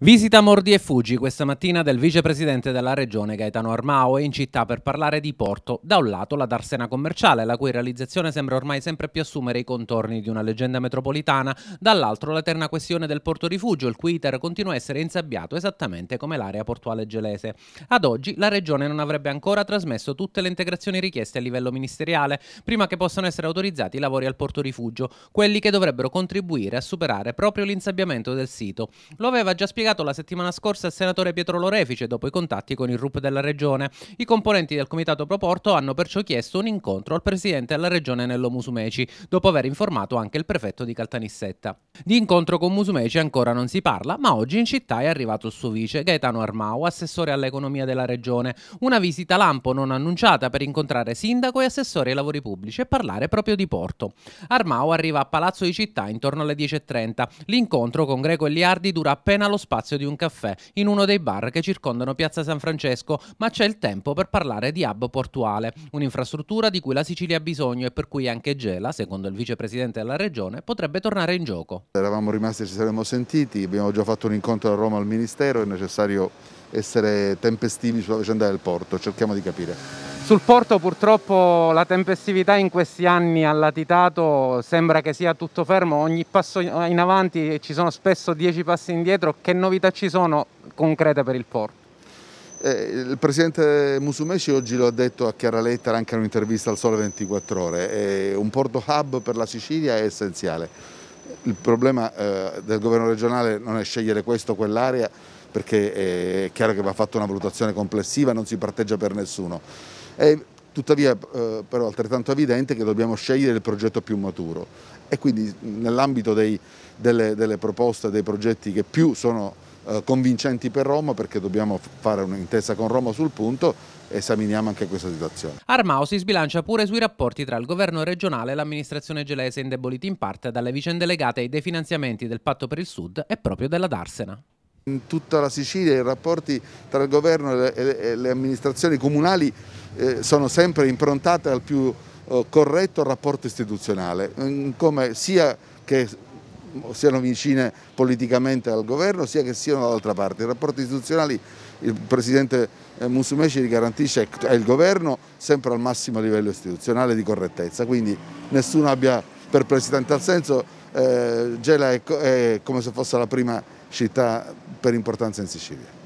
Visita Mordi e Fuggi questa mattina del vicepresidente della regione Gaetano Armao e in città per parlare di porto. Da un lato la darsena commerciale, la cui realizzazione sembra ormai sempre più assumere i contorni di una leggenda metropolitana, dall'altro l'eterna questione del porto rifugio, il cui iter continua a essere insabbiato esattamente come l'area portuale gelese. Ad oggi la regione non avrebbe ancora trasmesso tutte le integrazioni richieste a livello ministeriale, prima che possano essere autorizzati i lavori al porto rifugio, quelli che dovrebbero contribuire a superare proprio l'insabbiamento del sito. Lo aveva già spiegato spiegato la settimana scorsa il senatore Pietro Lorefice dopo i contatti con il RUP della Regione. I componenti del comitato Proporto hanno perciò chiesto un incontro al presidente della Regione Nello Musumeci, dopo aver informato anche il prefetto di Caltanissetta. Di incontro con Musumeci ancora non si parla, ma oggi in città è arrivato il suo vice, Gaetano Armau, assessore all'economia della Regione. Una visita lampo non annunciata per incontrare sindaco e assessore ai lavori pubblici e parlare proprio di porto. Armau arriva a Palazzo di Città intorno alle 10.30. L'incontro con Greco e Liardi dura appena lo spazio spazio di un caffè in uno dei bar che circondano Piazza San Francesco, ma c'è il tempo per parlare di hub portuale, un'infrastruttura di cui la Sicilia ha bisogno e per cui anche Gela, secondo il vicepresidente della regione, potrebbe tornare in gioco. Eravamo rimasti, ci saremmo sentiti, abbiamo già fatto un incontro a Roma al Ministero, è necessario essere tempestivi sulla vicenda del porto, cerchiamo di capire. Sul porto purtroppo la tempestività in questi anni ha latitato, sembra che sia tutto fermo, ogni passo in avanti ci sono spesso dieci passi indietro, che novità ci sono concrete per il porto? Eh, il presidente Musumeci oggi lo ha detto a chiara lettera anche in un'intervista al Sole 24 Ore, eh, un porto hub per la Sicilia è essenziale. Il problema eh, del governo regionale non è scegliere questo o quell'area perché è chiaro che va fatta una valutazione complessiva, non si parteggia per nessuno. È tuttavia eh, però altrettanto evidente che dobbiamo scegliere il progetto più maturo e quindi nell'ambito delle, delle, proposte, dei progetti che più sono eh, convincenti per Roma perché dobbiamo fare un'intesa con Roma sul punto esaminiamo anche questa situazione. Armao si sbilancia pure sui rapporti tra il governo regionale e l'amministrazione gelese indeboliti in parte dalle vicende legate ai definanziamenti del patto per il sud e proprio della Darsena. In tutta la Sicilia i rapporti tra il governo e le, amministrazioni comunali eh, sono sempre improntati al più eh, corretto rapporto istituzionale, come sia che siano vicine politicamente al governo sia che siano dall'altra parte. I rapporti istituzionali il Presidente eh, Musumeci li garantisce è il governo sempre al massimo livello istituzionale di correttezza, quindi nessuno abbia per Presidente tal Eh, Gela è, è come se fosse la prima città per importanza in Sicilia.